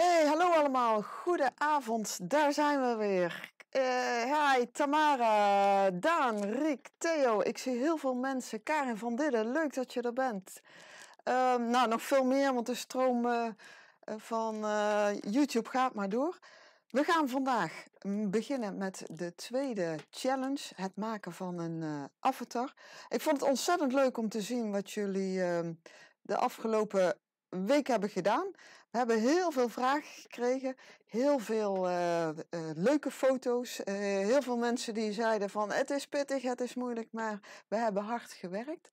Hey, hallo allemaal. Goedenavond. Daar zijn we weer. Eh, hi, Tamara, Daan, Riek, Theo. Ik zie heel veel mensen. Karin van Didden, leuk dat je er bent. Ehm, nou, nog veel meer, want de stroom eh, eh, van YouTube gaat maar door. We gaan vandaag mm, beginnen met de tweede challenge, het maken van een avatar. Ik vond het ontzettend leuk om te zien wat jullie ehm, de afgelopen week hebben gedaan. We hebben heel veel vragen gekregen, heel veel eh, eh, leuke foto's, eh, heel veel mensen die zeiden van het is pittig, het is moeilijk, maar we hebben hard gewerkt.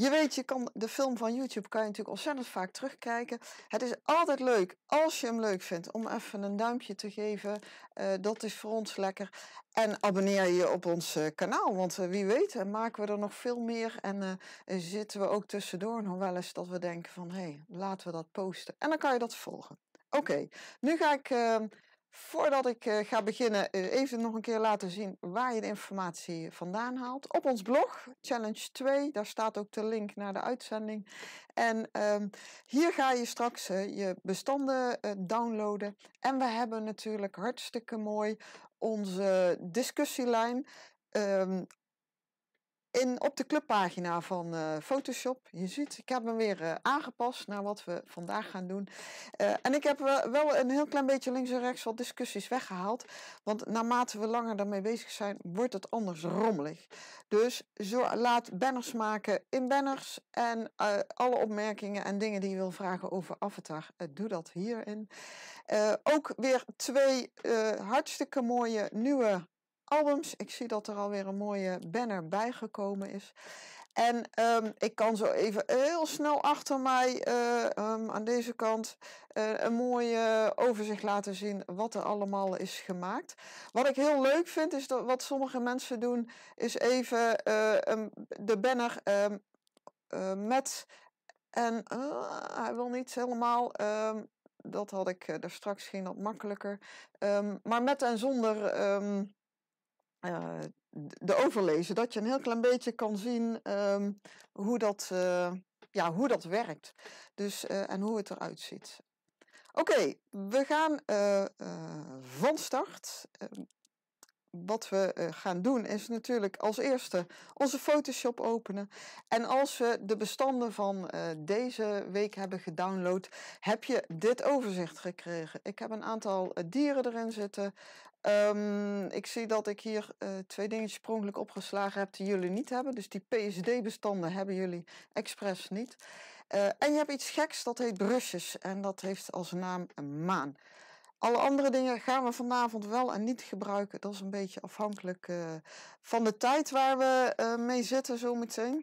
Je weet, je kan de film van YouTube kan je natuurlijk ontzettend vaak terugkijken. Het is altijd leuk, als je hem leuk vindt, om even een duimpje te geven. Eh, dat is voor ons lekker. En abonneer je op ons eh, kanaal, want eh, wie weet maken we er nog veel meer. En zitten we ook tussendoor nog wel eens dat we denken van, hé, hey, laten we dat posten. En dan kan je dat volgen. Oké, nu ga ik ehm, Voordat ik eh, ga beginnen, eh, even nog een keer laten zien waar je de informatie vandaan haalt. Op ons blog, Challenge 2, daar staat ook de link naar de uitzending. En ehm, hier ga je straks eh, je bestanden downloaden. En we hebben natuurlijk hartstikke mooi onze discussielijn. Ehm, in, op de clubpagina van eh, Photoshop. Je ziet, ik heb hem weer eh, aangepast naar wat we vandaag gaan doen. Eh, en ik heb wel een heel klein beetje links en rechts wat discussies weggehaald. Want naarmate we langer daarmee bezig zijn, wordt het anders rommelig. Dus zo, laat banners maken in banners. En alle opmerkingen en dingen die je wil vragen over Avatar, doe dat hierin. ook weer twee hartstikke mooie nieuwe albums. Ik zie dat er alweer een mooie banner bijgekomen is. En ehm, ik kan zo even heel snel achter mij eh, ehm, aan deze kant eh, een mooie overzicht laten zien wat er allemaal is gemaakt. Wat ik heel leuk vind is dat wat sommige mensen doen is even eh, de banner ehm, met en hij wil niet helemaal dat had ik er straks ging dat makkelijker. maar met en zonder eh, de overlezen, dat je een heel klein beetje kan zien ehm, hoe, dat, eh, ja, hoe dat werkt dus, eh, en hoe het eruit ziet. Oké, we gaan van start. Ehm, wat we eh, gaan doen is natuurlijk als eerste onze Photoshop openen. En als we de bestanden van eh, deze week hebben gedownload, heb je dit overzicht gekregen. Ik heb een aantal eh, dieren erin zitten. Ehm, ik zie dat ik hier twee dingetjes oorspronkelijk opgeslagen heb die jullie niet hebben. Dus die PSD-bestanden hebben jullie expres niet. en je hebt iets geks, dat heet Brusjes. En dat heeft als naam een maan. Alle andere dingen gaan we vanavond wel en niet gebruiken. Dat is een beetje afhankelijk eh, van de tijd waar we eh, mee zitten zometeen.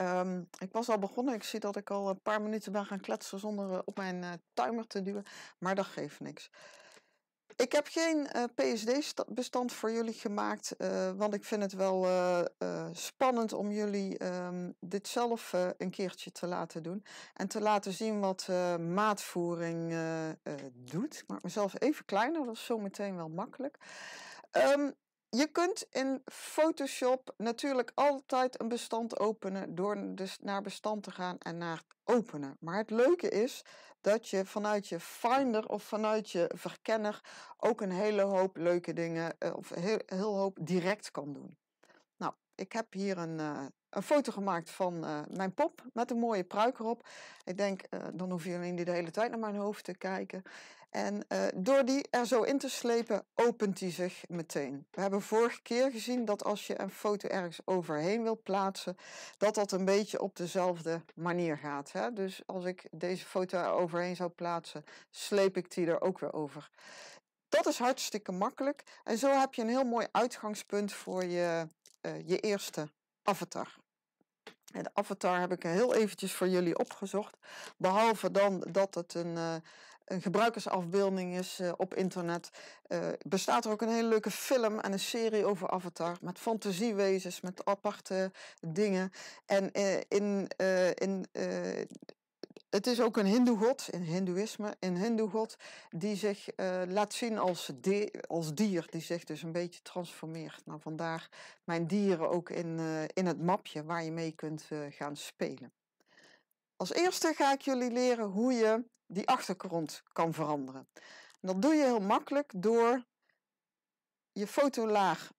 Um, ehm, ik was al begonnen. Ik zie dat ik al een paar minuten ben gaan kletsen zonder eh, op mijn timer te duwen. Maar dat geeft niks. Ik heb geen eh, PSD-bestand voor jullie gemaakt, eh, want ik vind het wel eh, spannend om jullie ehm, dit zelf een keertje te laten doen. En te laten zien wat maatvoering doet. Ik maak mezelf even kleiner, dat is zo meteen wel makkelijk. Ehm, je kunt in Photoshop natuurlijk altijd een bestand openen door dus naar bestand te gaan en naar openen. Maar het leuke is dat je vanuit je Finder of vanuit je verkenner ook een hele hoop leuke dingen eh, of heel, heel hoop direct kan doen. Nou, ik heb hier een, eh, een foto gemaakt van eh, mijn pop met een mooie pruik erop. Ik denk, dan hoef je alleen de hele tijd naar mijn hoofd te kijken. En eh, door die er zo in te slepen, opent die zich meteen. We hebben vorige keer gezien dat als je een foto ergens overheen wil plaatsen, dat dat een beetje op dezelfde manier gaat. Hè? Dus als ik deze foto er overheen zou plaatsen, sleep ik die er ook weer over. Dat is hartstikke makkelijk. En zo heb je een heel mooi uitgangspunt voor je, eh, je eerste avatar. En de avatar heb ik heel eventjes voor jullie opgezocht. Behalve dan dat het een, eh, een gebruikersafbeelding is eh, op internet. Uh, bestaat er ook een hele leuke film en een serie over Avatar. Met fantasiewezens, met aparte dingen. En eh, in, in, het is ook een god in hindoeïsme, een god die zich laat zien als, als dier. Die zich dus een beetje transformeert. Nou, vandaar mijn dieren ook in, in het mapje waar je mee kunt gaan spelen. Als eerste ga ik jullie leren hoe je die achtergrond kan veranderen. En dat doe je heel makkelijk door je fotolaag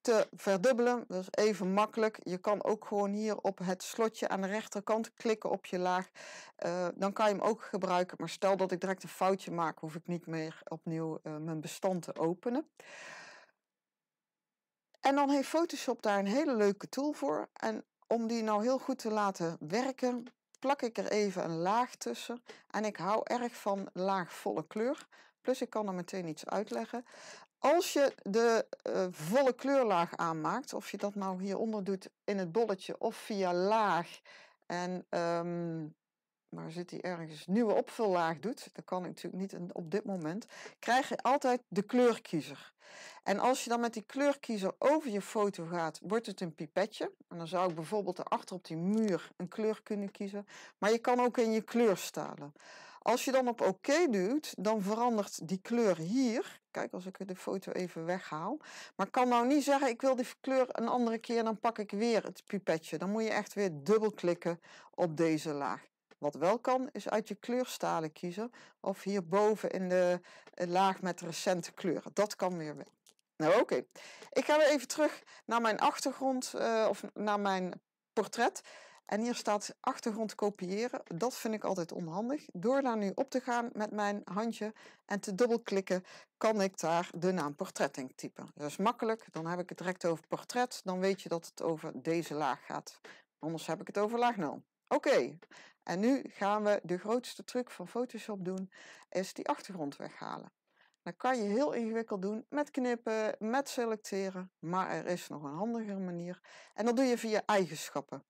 te verdubbelen. Dat is even makkelijk. Je kan ook gewoon hier op het slotje aan de rechterkant klikken op je laag. Eh, dan kan je hem ook gebruiken. Maar stel dat ik direct een foutje maak, hoef ik niet meer opnieuw eh, mijn bestand te openen. En dan heeft Photoshop daar een hele leuke tool voor. En om die nou heel goed te laten werken, plak ik er even een laag tussen. En ik hou erg van laagvolle kleur. Plus ik kan er meteen iets uitleggen. Als je de eh, volle kleurlaag aanmaakt, of je dat nou hieronder doet in het bolletje of via laag en ehm, maar zit hij ergens nieuwe opvullaag doet, dat kan ik natuurlijk niet op dit moment, krijg je altijd de kleurkiezer. En als je dan met die kleurkiezer over je foto gaat, wordt het een pipetje. En dan zou ik bijvoorbeeld daarachter op die muur een kleur kunnen kiezen. Maar je kan ook in je kleur stalen. Als je dan op oké OK duwt, dan verandert die kleur hier. Kijk, als ik de foto even weghaal. Maar ik kan nou niet zeggen, ik wil die kleur een andere keer, dan pak ik weer het pipetje. Dan moet je echt weer dubbelklikken op deze laag. Wat wel kan, is uit je kleurstalen kiezen. Of hierboven in de laag met recente kleuren. Dat kan weer Nou, oké. Ik ga weer even terug naar mijn achtergrond eh, of naar mijn portret. En hier staat achtergrond kopiëren. Dat vind ik altijd onhandig. Door daar nu op te gaan met mijn handje en te dubbelklikken, kan ik daar de naam portret in typen. Dat is makkelijk. Dan heb ik het direct over portret. Dan weet je dat het over deze laag gaat. Anders heb ik het over laag 0. Oké, en nu gaan we de grootste truc van Photoshop doen, is die achtergrond weghalen. Dat kan je heel ingewikkeld doen met knippen, met selecteren, maar er is nog een handigere manier. En dat doe je via eigenschappen.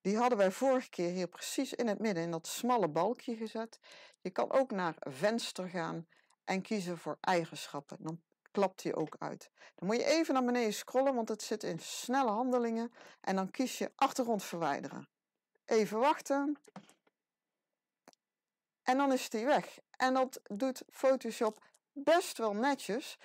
Die hadden wij vorige keer hier precies in het midden in dat smalle balkje gezet. Je kan ook naar venster gaan en kiezen voor eigenschappen. Dan klapt hij ook uit. Dan moet je even naar beneden scrollen, want het zit in snelle handelingen. En dan kies je achtergrond verwijderen. Even wachten. En dan is die weg. En dat doet Photoshop best wel netjes.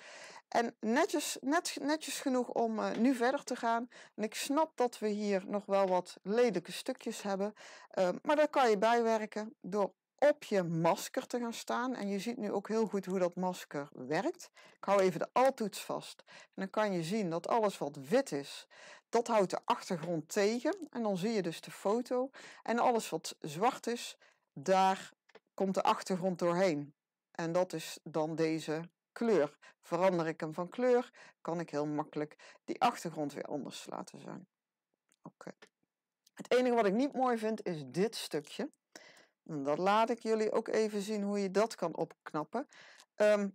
En netjes, net, netjes genoeg om eh, nu verder te gaan. En ik snap dat we hier nog wel wat lelijke stukjes hebben. Ehm, maar daar kan je bijwerken door op je masker te gaan staan. En je ziet nu ook heel goed hoe dat masker werkt. Ik hou even de altoets vast. En dan kan je zien dat alles wat wit is, dat houdt de achtergrond tegen. En dan zie je dus de foto. En alles wat zwart is, daar komt de achtergrond doorheen. En dat is dan deze kleur. Verander ik hem van kleur, kan ik heel makkelijk die achtergrond weer anders laten zijn. Oké. Het enige wat ik niet mooi vind is dit stukje. En dat laat ik jullie ook even zien hoe je dat kan opknappen. Ehm,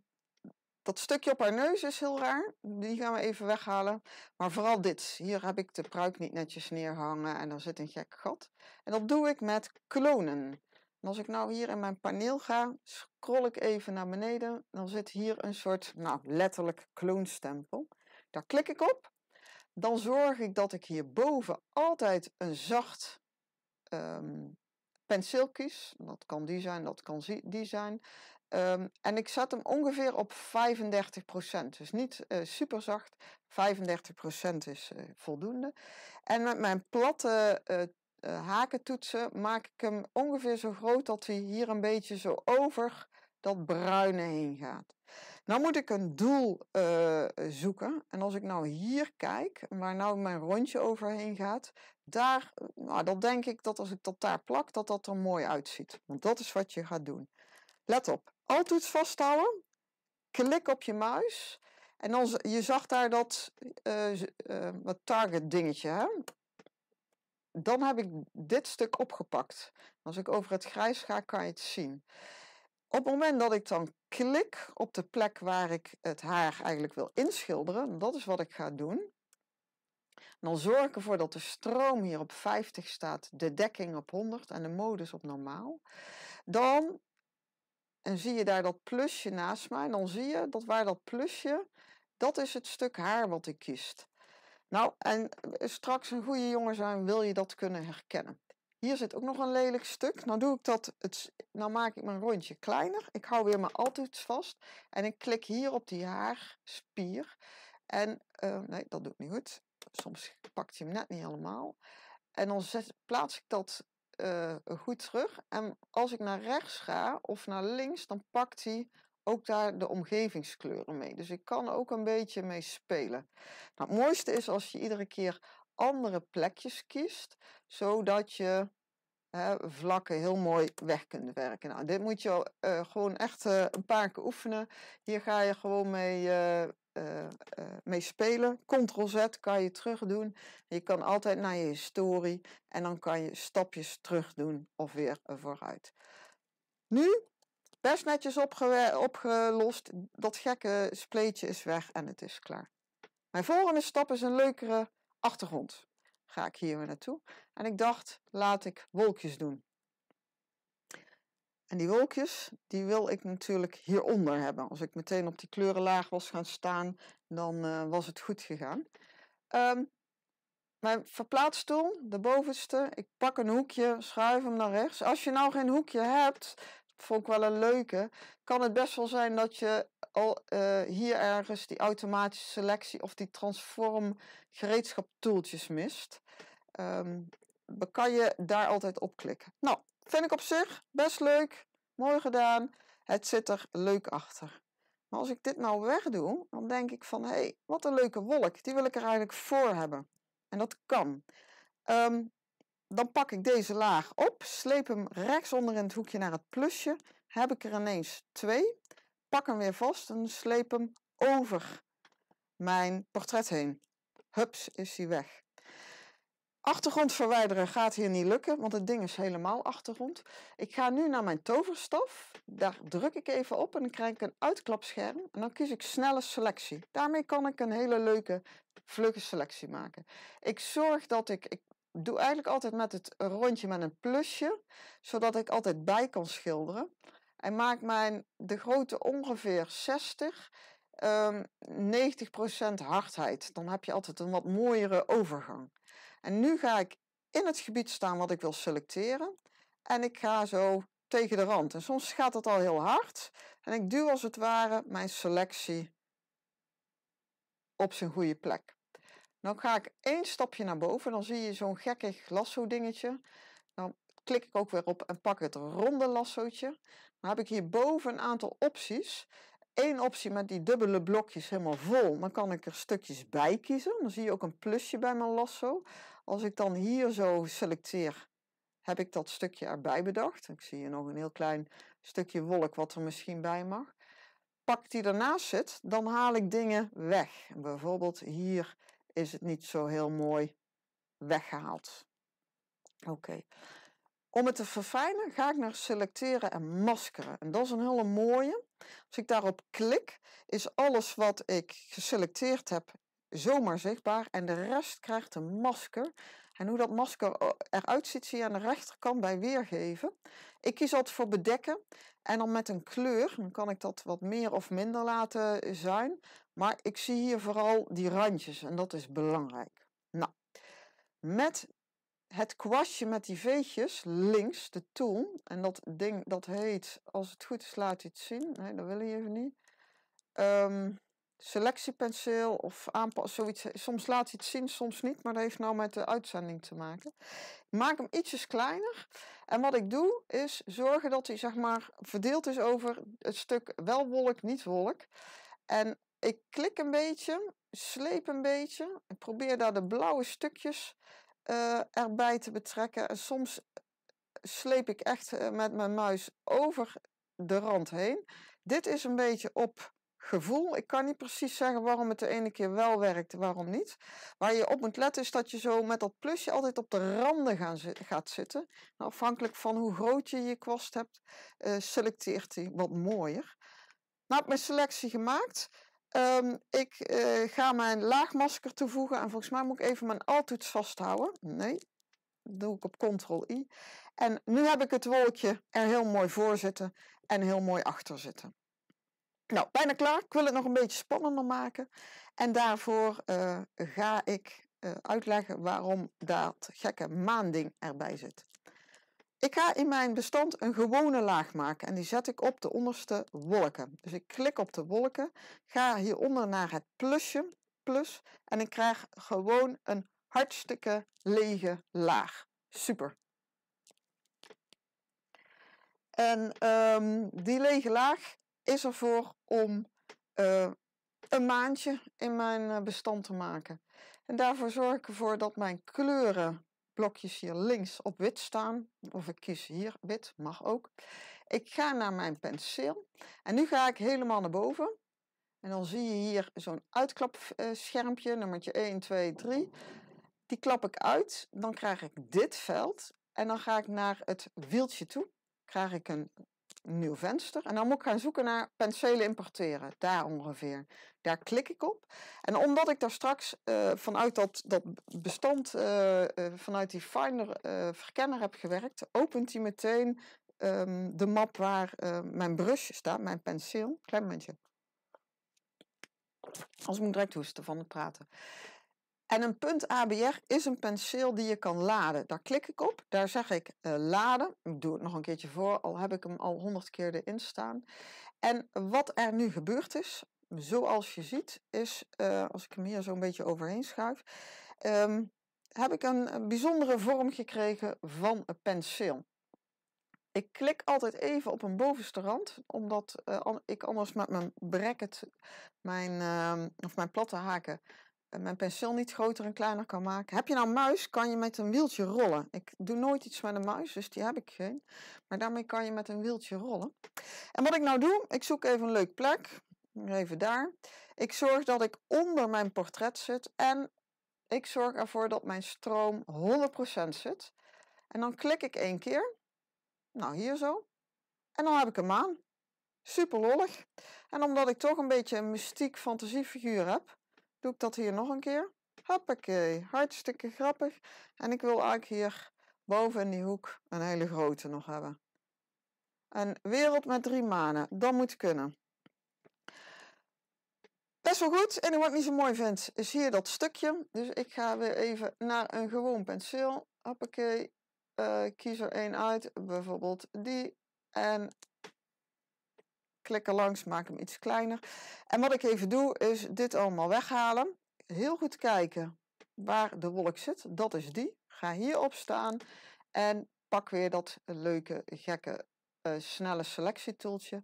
dat stukje op haar neus is heel raar. Die gaan we even weghalen. Maar vooral dit. Hier heb ik de pruik niet netjes neerhangen en daar zit een gek gat. En dat doe ik met klonen. En als ik nou hier in mijn paneel ga, scroll ik even naar beneden, dan zit hier een soort, nou letterlijk kloonstempel. Daar klik ik op. Dan zorg ik dat ik hierboven altijd een zacht um, penseel kies. Dat kan die zijn, dat kan die zijn. Ehm, en ik zet hem ongeveer op 35%. Dus niet uh, super zacht. 35% is eh, voldoende. En met mijn platte uh, eh, haken toetsen, maak ik hem ongeveer zo groot dat hij hier een beetje zo over dat bruine heen gaat. Nou moet ik een doel eh, zoeken. En als ik nou hier kijk, waar nou mijn rondje overheen gaat, daar, nou, dan denk ik dat als ik dat daar plak, dat dat er mooi uitziet. Want dat is wat je gaat doen. Let op, altoets vasthouden, klik op je muis. En dan, je zag daar dat, eh, target dingetje, hè? dan heb ik dit stuk opgepakt. Als ik over het grijs ga, kan je het zien. Op het moment dat ik dan klik op de plek waar ik het haar eigenlijk wil inschilderen, dat is wat ik ga doen. Dan zorg ik ervoor dat de stroom hier op 50 staat, de dekking op 100 en de modus op normaal. Dan en zie je daar dat plusje naast mij, dan zie je dat waar dat plusje, dat is het stuk haar wat ik kiest. Nou, en eh, straks een goede jongen zijn, wil je dat kunnen herkennen. Hier zit ook nog een lelijk stuk. Nou doe ik dat, het, nou maak ik mijn rondje kleiner. Ik hou weer mijn altoets vast. En ik klik hier op die haarspier. En, eh, nee, dat doe ik niet goed. Soms pakt hij hem net niet helemaal. En dan zet, plaats ik dat eh, goed terug. En als ik naar rechts ga of naar links, dan pakt hij ook daar de omgevingskleuren mee. Dus ik kan ook een beetje mee spelen. Nou, het mooiste is als je iedere keer andere plekjes kiest, zodat je hè, vlakken heel mooi weg kunt werken. Nou, dit moet je eh, gewoon echt eh, een paar keer oefenen. Hier ga je gewoon mee, eh, mee spelen. Ctrl-Z kan je terug doen. Je kan altijd naar je historie en dan kan je stapjes terug doen of weer vooruit. Nu Best netjes opgelost. Dat gekke spleetje is weg en het is klaar. Mijn volgende stap is een leukere achtergrond. Ga ik hier weer naartoe. En ik dacht, laat ik wolkjes doen. En die wolkjes, die wil ik natuurlijk hieronder hebben. Als ik meteen op die kleurenlaag was gaan staan, dan eh, was het goed gegaan. Ehm, mijn verplaatstoel de bovenste, ik pak een hoekje, schuif hem naar rechts. Als je nou geen hoekje hebt, vond ik wel een leuke. Kan het best wel zijn dat je al eh, hier ergens die automatische selectie of die transform gereedschap toeltjes mist. dan ehm, kan je daar altijd op klikken. Nou, vind ik op zich best leuk. Mooi gedaan. Het zit er leuk achter. Maar als ik dit nou wegdoe, dan denk ik van hé, hey, wat een leuke wolk. Die wil ik er eigenlijk voor hebben. En dat kan. Ehm, dan pak ik deze laag op, sleep hem rechtsonder in het hoekje naar het plusje. Heb ik er ineens twee. Pak hem weer vast en sleep hem over mijn portret heen. Hups, is hij weg. Achtergrond verwijderen gaat hier niet lukken, want het ding is helemaal achtergrond. Ik ga nu naar mijn toverstaf. Daar druk ik even op en dan krijg ik een uitklapscherm. En dan kies ik snelle selectie. Daarmee kan ik een hele leuke, vlugge selectie maken. Ik zorg dat ik doe eigenlijk altijd met het rondje met een plusje, zodat ik altijd bij kan schilderen. En maak mijn, de grootte ongeveer 60, um, 90% hardheid. Dan heb je altijd een wat mooiere overgang. En nu ga ik in het gebied staan wat ik wil selecteren. En ik ga zo tegen de rand. En soms gaat dat al heel hard. En ik duw als het ware mijn selectie op zijn goede plek. Dan ga ik één stapje naar boven, dan zie je zo'n gekkig lasso dingetje. Dan klik ik ook weer op en pak het ronde lassootje. Dan heb ik hierboven een aantal opties. Eén optie met die dubbele blokjes helemaal vol. Dan kan ik er stukjes bij kiezen. Dan zie je ook een plusje bij mijn lasso. Als ik dan hier zo selecteer, heb ik dat stukje erbij bedacht. Ik zie hier nog een heel klein stukje wolk wat er misschien bij mag. Pak die ernaast zit, dan haal ik dingen weg. Bijvoorbeeld hier is het niet zo heel mooi weggehaald. Oké. Om het te verfijnen ga ik naar selecteren en maskeren. En dat is een hele mooie. Als ik daarop klik, is alles wat ik geselecteerd heb zomaar zichtbaar. En de rest krijgt een masker en hoe dat masker eh, eruit ziet, zie je aan de rechterkant bij weergeven. Ik kies altijd voor bedekken en dan met een kleur. Dan kan ik dat wat meer of minder laten zijn. Maar ik zie hier vooral die randjes en dat is belangrijk. Nou, met het kwastje met die veetjes links, de tool. En dat ding dat heet, als het goed is laat u het zien. Nee, dat wil je even niet. Um, selectiepenseel of aanpas, zoiets. Eh, soms laat hij het zien, soms niet, maar dat heeft nou met de uitzending te maken. Ik maak hem ietsjes kleiner. En wat ik doe, is zorgen dat hij zeg maar verdeeld is over het stuk wel wolk, niet wolk. En ik klik een beetje, sleep een beetje. Ik probeer daar de blauwe stukjes eh, erbij te betrekken. En soms eh, sleep ik echt met mijn muis over de rand heen. Dit is een beetje op gevoel. Ik kan niet precies zeggen waarom het de ene keer wel werkt en waarom niet. Waar je op moet letten is dat je zo met dat plusje altijd op de randen gaan gaat zitten. Nou, afhankelijk van hoe groot je je kwast hebt, eh, selecteert hij wat mooier. Nou, ik mijn selectie gemaakt. Ehm, ik eh, ga mijn laagmasker toevoegen en volgens mij moet ik even mijn altoets vasthouden. Nee, doe ik op Ctrl-I. En nu heb ik het wolkje er heel mooi voor zitten en heel mooi achter zitten. Nou, bijna klaar. Ik wil het nog een beetje spannender maken. En daarvoor eh, ga ik eh, uitleggen waarom dat gekke maanding erbij zit. Ik ga in mijn bestand een gewone laag maken en die zet ik op de onderste wolken. Dus ik klik op de wolken, ga hieronder naar het plusje, plus, en ik krijg gewoon een hartstikke lege laag. Super. En ehm, die lege laag is ervoor om eh, een maandje in mijn eh, bestand te maken. En daarvoor zorg ik ervoor dat mijn kleurenblokjes hier links op wit staan. Of ik kies hier wit, mag ook. Ik ga naar mijn penseel. En nu ga ik helemaal naar boven. En dan zie je hier zo'n uitklapschermpje, nummertje 1, 2, 3. Die klap ik uit, dan krijg ik dit veld. En dan ga ik naar het wieltje toe. Krijg ik een een nieuw venster. En dan moet ik gaan zoeken naar penselen importeren. Daar ongeveer. Daar klik ik op. En omdat ik daar straks eh, vanuit dat, dat bestand, eh, eh, vanuit die Finder verkenner heb gewerkt, opent hij meteen ehm, de map waar mijn brush staat, mijn penseel. Klein momentje. Als moet ik direct hoesten van het praten. En een punt ABR is een penseel die je kan laden. Daar klik ik op, daar zeg ik eh, laden. Ik doe het nog een keertje voor, al heb ik hem al honderd keer erin staan. En wat er nu gebeurd is, zoals je ziet, is, eh, als ik hem hier zo'n beetje overheen schuif, ehm, heb ik een bijzondere vorm gekregen van een penseel. Ik klik altijd even op een bovenste rand, omdat eh, ik anders met mijn bracket, mijn, ehm, of mijn platte haken, mijn penseel niet groter en kleiner kan maken. Heb je nou een muis, kan je met een wieltje rollen. Ik doe nooit iets met een muis, dus die heb ik geen. Maar daarmee kan je met een wieltje rollen. En wat ik nou doe, ik zoek even een leuk plek. Even daar. Ik zorg dat ik onder mijn portret zit. En ik zorg ervoor dat mijn stroom 100% zit. En dan klik ik één keer. Nou, hier zo. En dan heb ik een maan. Super lollig. En omdat ik toch een beetje een mystiek fantasiefiguur heb, doe ik dat hier nog een keer. Hoppakee, hartstikke grappig. En ik wil eigenlijk hier boven in die hoek een hele grote nog hebben. Een wereld met drie manen, dat moet kunnen. Best wel goed. En wat ik niet zo mooi vind, is hier dat stukje. Dus ik ga weer even naar een gewoon penseel. Hoppakee. Uh, kies er één uit, bijvoorbeeld die. En klik langs, maak hem iets kleiner. En wat ik even doe, is dit allemaal weghalen. Heel goed kijken waar de wolk zit. Dat is die. Ga hierop staan en pak weer dat leuke, gekke, uh, snelle selectietoeltje.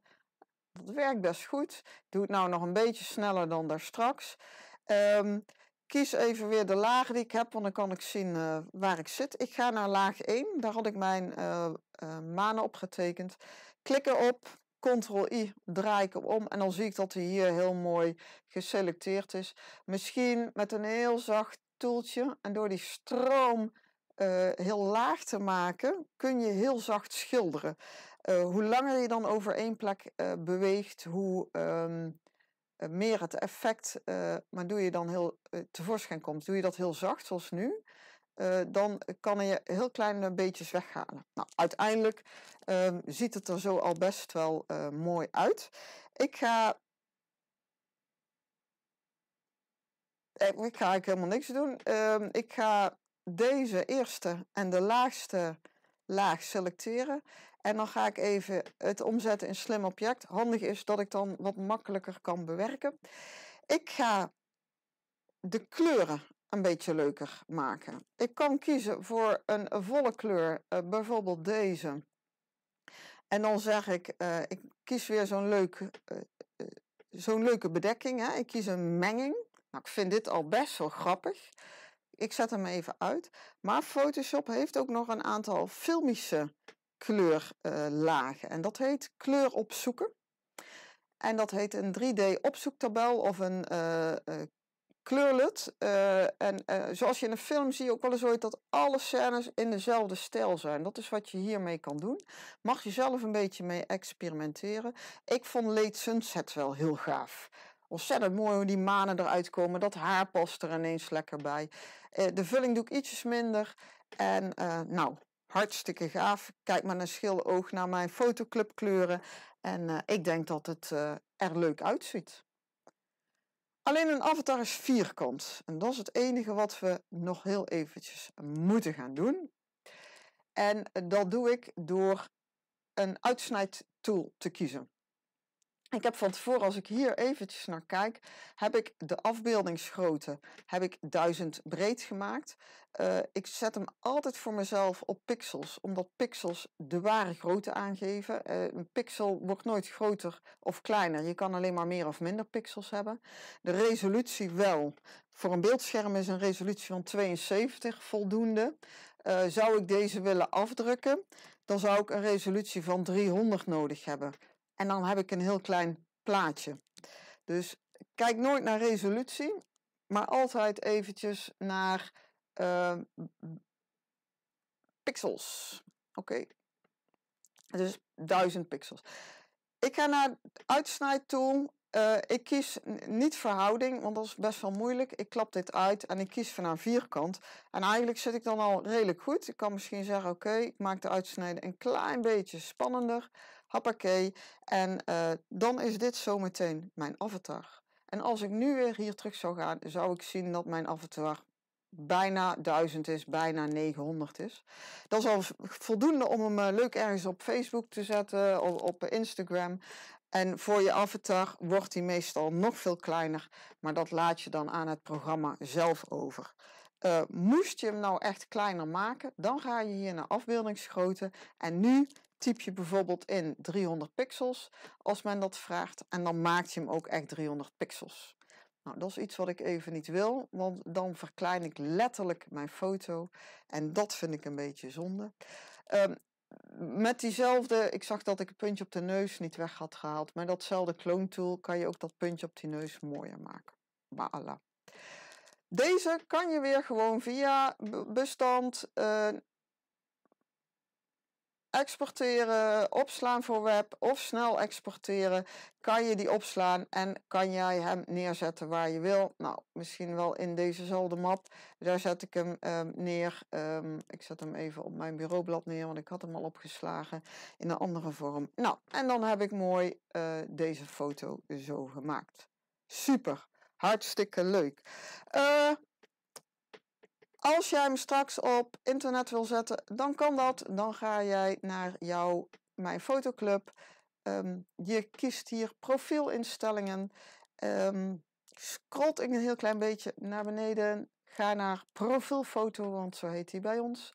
Dat werkt best goed. Doe het nou nog een beetje sneller dan daar straks. Ehm, kies even weer de laag die ik heb, want dan kan ik zien eh, waar ik zit. Ik ga naar laag 1, daar had ik mijn uh, uh, manen op getekend. Klik erop, Ctrl-I draai ik hem om en dan zie ik dat hij hier heel mooi geselecteerd is. Misschien met een heel zacht toeltje en door die stroom eh, heel laag te maken, kun je heel zacht schilderen. Eh, hoe langer je dan over één plek eh, beweegt, hoe ehm, meer het effect, maar doe je dan heel tevoorschijn komt. Doe je dat heel zacht, zoals nu, eh, dan kan je heel kleine eh, beetjes weghalen. Nou, uiteindelijk ehm, ziet het er zo al best wel eh, mooi uit. Ik ga... Ik ga eigenlijk helemaal niks doen. Ehm, ik ga deze eerste en de laagste laag selecteren. En dan ga ik even het omzetten in slim object. Handig is dat ik dan wat makkelijker kan bewerken. Ik ga de kleuren een beetje leuker maken. Ik kan kiezen voor een volle kleur, eh, bijvoorbeeld deze. En dan zeg ik, eh, ik kies weer zo'n leuk, eh, zo'n leuke bedekking. Hè? Ik kies een menging. Nou, ik vind dit al best wel grappig. Ik zet hem even uit. Maar Photoshop heeft ook nog een aantal filmische kleurlagen. en dat heet kleur opzoeken. En dat heet een 3D opzoektabel of een Kleurlut. Uh, eh, en eh, zoals je in een film zie je ook wel eens ooit dat alle scènes in dezelfde stijl zijn. Dat is wat je hiermee kan doen. Mag je zelf een beetje mee experimenteren. Ik vond Late Sunset wel heel gaaf. Ontzettend mooi hoe die manen eruit komen. Dat haar past er ineens lekker bij. Eh, de vulling doe ik ietsjes minder. En nou, hartstikke gaaf. Kijk maar een schil oog naar mijn fotoclub kleuren. En ik denk dat het er leuk uitziet. Alleen een avatar is vierkant. En dat is het enige wat we nog heel eventjes moeten gaan doen. En dat doe ik door een uitsnijdtool te kiezen. Ik heb van tevoren, als ik hier eventjes naar kijk, heb ik de afbeeldingsgrootte heb ik 1000 breed gemaakt. Eh, ik zet hem altijd voor mezelf op pixels, omdat pixels de ware grootte aangeven. Eh, een pixel wordt nooit groter of kleiner. Je kan alleen maar meer of minder pixels hebben. De resolutie wel. Voor een beeldscherm is een resolutie van 72 voldoende. Eh, zou ik deze willen afdrukken, dan zou ik een resolutie van 300 nodig hebben. En dan heb ik een heel klein plaatje. Dus kijk nooit naar resolutie, maar altijd eventjes naar ehm, pixels. Oké, dus 1000 pixels. Ik ga naar uitsnijdtool. Eh, ik kies niet verhouding, want dat is best wel moeilijk. Ik klap dit uit en ik kies vanaf vierkant. En eigenlijk zit ik dan al redelijk goed. Ik kan misschien zeggen, oké, ik maak de uitsnijden een klein beetje spannender. Hoppakee. En eh, dan is dit zometeen mijn avatar. En als ik nu weer hier terug zou gaan, zou ik zien dat mijn avatar bijna 1000 is, bijna 900 is. Dat is al voldoende om hem eh, leuk ergens op Facebook te zetten, of op Instagram. En voor je avatar wordt hij meestal nog veel kleiner, maar dat laat je dan aan het programma zelf over. Eh, moest je hem nou echt kleiner maken, dan ga je hier naar afbeeldingsgrootte. En nu typ je bijvoorbeeld in 300 pixels als men dat vraagt en dan maakt je hem ook echt 300 pixels. Nou, dat is iets wat ik even niet wil, want dan verklein ik letterlijk mijn foto en dat vind ik een beetje zonde. Ehm, met diezelfde, ik zag dat ik het puntje op de neus niet weg had gehaald, maar datzelfde clone tool kan je ook dat puntje op die neus mooier maken. Ba'ala. Deze kan je weer gewoon via bestand eh, exporteren, opslaan voor web of snel exporteren, kan je die opslaan en kan jij hem neerzetten waar je wil. Nou, misschien wel in dezezelfde map. Daar zet ik hem ehm, neer. Ehm, ik zet hem even op mijn bureaublad neer, want ik had hem al opgeslagen in een andere vorm. Nou, en dan heb ik mooi eh, deze foto zo gemaakt. Super, hartstikke leuk. Eh, als jij hem straks op internet wil zetten, dan kan dat. Dan ga jij naar jouw Mijn Fotoclub. Ehm, je kiest hier profielinstellingen. Ehm, Scroll ik een heel klein beetje naar beneden. Ga naar profielfoto, want zo heet die bij ons.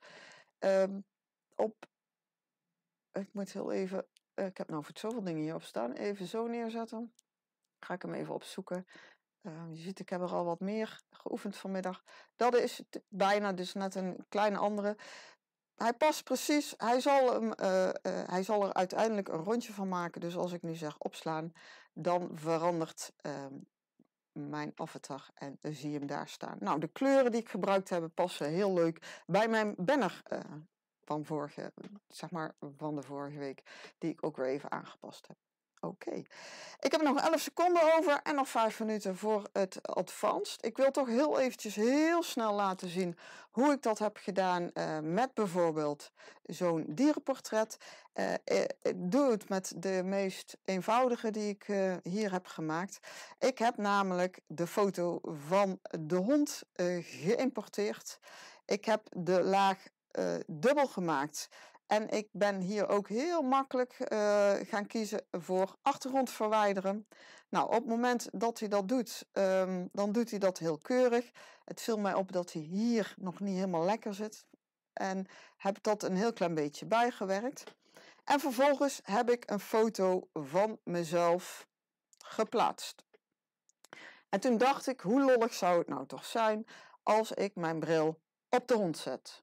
Ehm, op, ik moet heel even, eh, ik heb nou voor zoveel dingen hierop staan. Even zo neerzetten. Ga ik hem even opzoeken. Ehm, je ziet, ik heb er al wat meer geoefend vanmiddag. Dat is bijna dus net een kleine andere. Hij past precies. Hij zal, hem, eh, eh, hij zal er uiteindelijk een rondje van maken. Dus als ik nu zeg opslaan, dan verandert ehm, mijn avatar en zie hem daar staan. Nou, de kleuren die ik gebruikt heb passen heel leuk bij mijn banner eh, van vorige, zeg maar van de vorige week, die ik ook weer even aangepast heb. Oké. Ik heb nog 11 seconden over en nog 5 minuten voor het advanced. Ik wil toch heel eventjes heel snel laten zien hoe ik dat heb gedaan eh, met bijvoorbeeld zo'n dierenportret. Eh, eh, ik doe het met de meest eenvoudige die ik hier heb gemaakt. Ik heb namelijk de foto van de hond geïmporteerd. Ik heb de laag dubbel gemaakt en ik ben hier ook heel makkelijk eh, gaan kiezen voor achtergrond verwijderen. Nou, op het moment dat hij dat doet, ehm, dan doet hij dat heel keurig. Het viel mij op dat hij hier nog niet helemaal lekker zit. En heb dat een heel klein beetje bijgewerkt. En vervolgens heb ik een foto van mezelf geplaatst. En toen dacht ik, hoe lollig zou het nou toch zijn als ik mijn bril op de hond zet.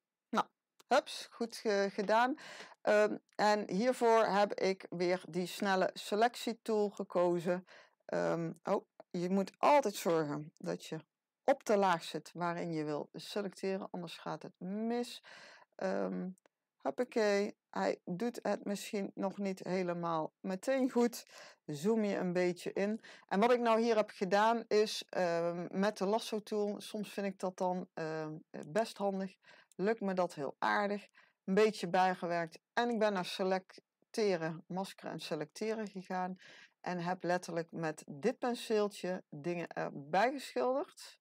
Hups, goed gedaan. Ehm, en hiervoor heb ik weer die snelle selectietool gekozen. Ehm, oh, je moet altijd zorgen dat je op de laag zit waarin je wil selecteren, anders gaat het mis. Um, hoppakee, hij doet het misschien nog niet helemaal meteen goed. Zoom je een beetje in. En wat ik nou hier heb gedaan is met de lasso tool, soms vind ik dat dan best handig, lukt me dat heel aardig. Een beetje bijgewerkt. En ik ben naar selecteren, masker en selecteren gegaan. En heb letterlijk met dit penseeltje dingen erbij geschilderd.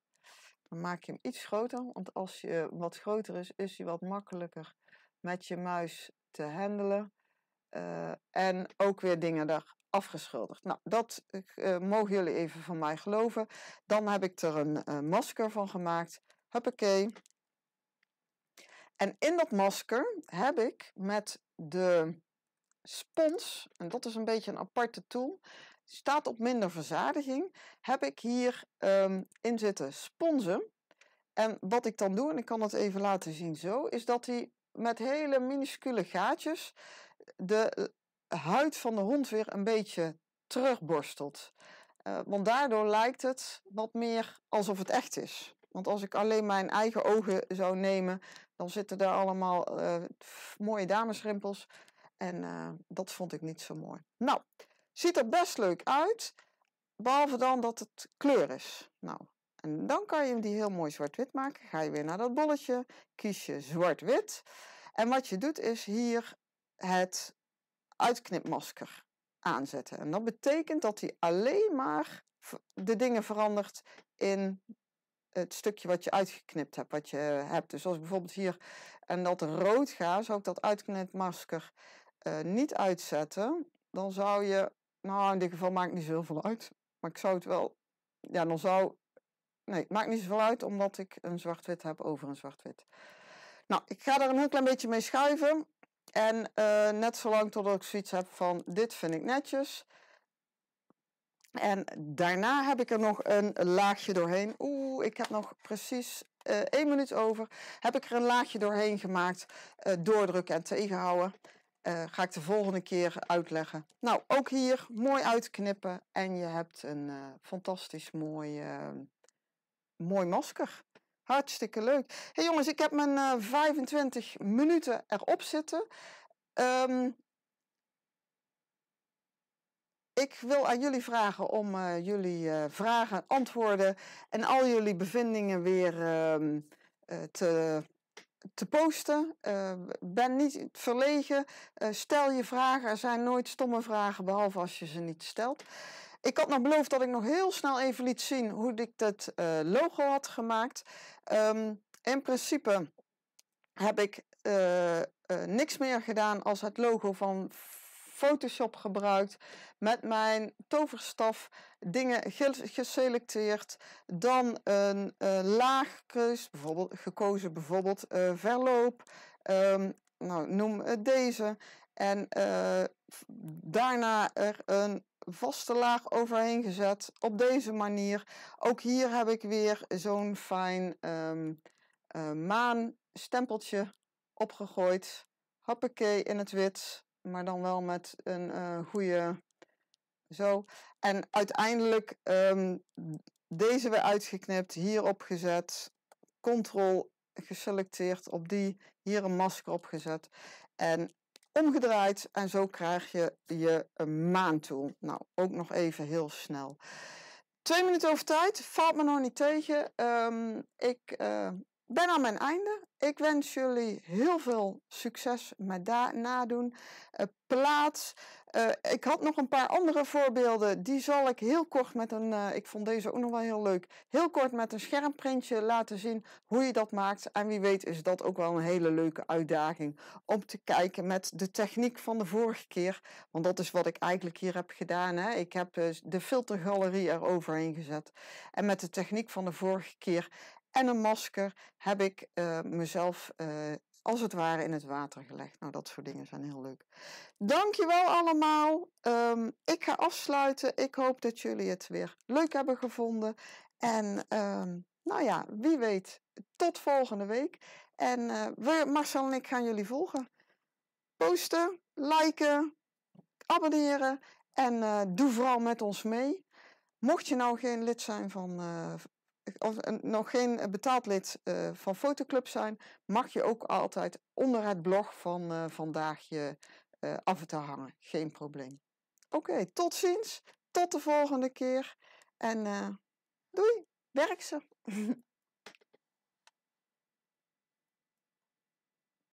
Dan maak je hem iets groter, want als je wat groter is, is hij wat makkelijker met je muis te handelen. Eh, en ook weer dingen daar afgeschilderd. Nou, dat eh, mogen jullie even van mij geloven. Dan heb ik er een eh, masker van gemaakt. Huppakee. En in dat masker heb ik met de spons, en dat is een beetje een aparte tool, staat op minder verzadiging, heb ik hier ehm, in zitten sponsen. En wat ik dan doe, en ik kan dat even laten zien zo, is dat hij met hele minuscule gaatjes de eh, huid van de hond weer een beetje terugborstelt. Eh, want daardoor lijkt het wat meer alsof het echt is. Want als ik alleen mijn eigen ogen zou nemen, dan zitten daar allemaal eh, mooie damesrimpels. En eh, dat vond ik niet zo mooi. Nou, ziet er best leuk uit, behalve dan dat het kleur is. Nou, en dan kan je hem die heel mooi zwart-wit maken. Ga je weer naar dat bolletje, kies je zwart-wit. En wat je doet is hier het uitknipmasker aanzetten. En dat betekent dat hij alleen maar de dingen verandert in het stukje wat je uitgeknipt hebt, wat je eh, hebt. Dus als bijvoorbeeld hier en dat rood ga, zou ik dat masker uh, eh, niet uitzetten. Dan zou je, nou in dit geval maakt niet zoveel uit. Maar ik zou het wel, ja dan zou, nee het maakt niet zoveel uit omdat ik een zwart-wit heb over een zwart-wit. Nou, ik ga daar een heel klein beetje mee schuiven. En uh, net zolang totdat ik zoiets heb van dit vind ik netjes. En daarna heb ik er nog een laagje doorheen. Oeh, ik heb nog precies uh, één minuut over. Heb ik er een laagje doorheen gemaakt, eh, doordrukken en tegenhouden. Eh, ga ik de volgende keer uitleggen. Nou, ook hier mooi uitknippen en je hebt een fantastisch mooi, mooi masker. Hartstikke leuk. hey jongens, ik heb mijn 25 minuten erop zitten. Um, ik wil aan jullie vragen om eh, jullie eh, vragen, antwoorden en al jullie bevindingen weer ehm, eh, te, te posten. ben niet verlegen. stel je vragen. Er zijn nooit stomme vragen, behalve als je ze niet stelt. Ik had nog beloofd dat ik nog heel snel even liet zien hoe ik dat logo had gemaakt. Ehm, in principe heb ik niks meer gedaan als het logo van Photoshop gebruikt, met mijn toverstaf dingen geselecteerd, dan een uh, laag bijvoorbeeld, gekozen bijvoorbeeld eh, verloop, um, nou, noem deze, en eh, daarna er een vaste laag overheen gezet op deze manier. Ook hier heb ik weer zo'n fijn um, uh, maanstempeltje opgegooid. Hoppakee in het wit maar dan wel met een uh, eh, goede. Zo. En uiteindelijk ehm, deze weer uitgeknipt, hier opgezet control geselecteerd op die, hier een masker opgezet en omgedraaid. En zo krijg je je maan toe. Nou, ook nog even heel snel. Twee minuten over tijd, valt me nog niet tegen. Ehm, ik eh, ben aan mijn einde. Ik wens jullie heel veel succes met nadoen. Uh, plaats. Eh, ik had nog een paar andere voorbeelden. Die zal ik heel kort met een, eh, ik vond deze ook nog wel heel leuk, heel kort met een schermprintje laten zien hoe je dat maakt. En wie weet is dat ook wel een hele leuke uitdaging om te kijken met de techniek van de vorige keer. Want dat is wat ik eigenlijk hier heb gedaan. Hè. Ik heb de filtergalerie eroverheen gezet. En met de techniek van de vorige keer en een masker heb ik eh, mezelf eh, als het ware in het water gelegd. Nou, dat soort dingen zijn heel leuk. Dankjewel allemaal. Ehm, ik ga afsluiten. Ik hoop dat jullie het weer leuk hebben gevonden. En ehm, nou ja, wie weet. Tot volgende week. En eh, we, Marcel en ik gaan jullie volgen. Posten, liken, abonneren en doe vooral met ons mee. Mocht je nou geen lid zijn van, of nog geen eh, betaald lid uh, van Fotoclub zijn, mag je ook altijd onder het blog van eh, vandaag je uh, af te hangen. Geen probleem. Oké, tot ziens. Tot de volgende keer. En doei, werk ze.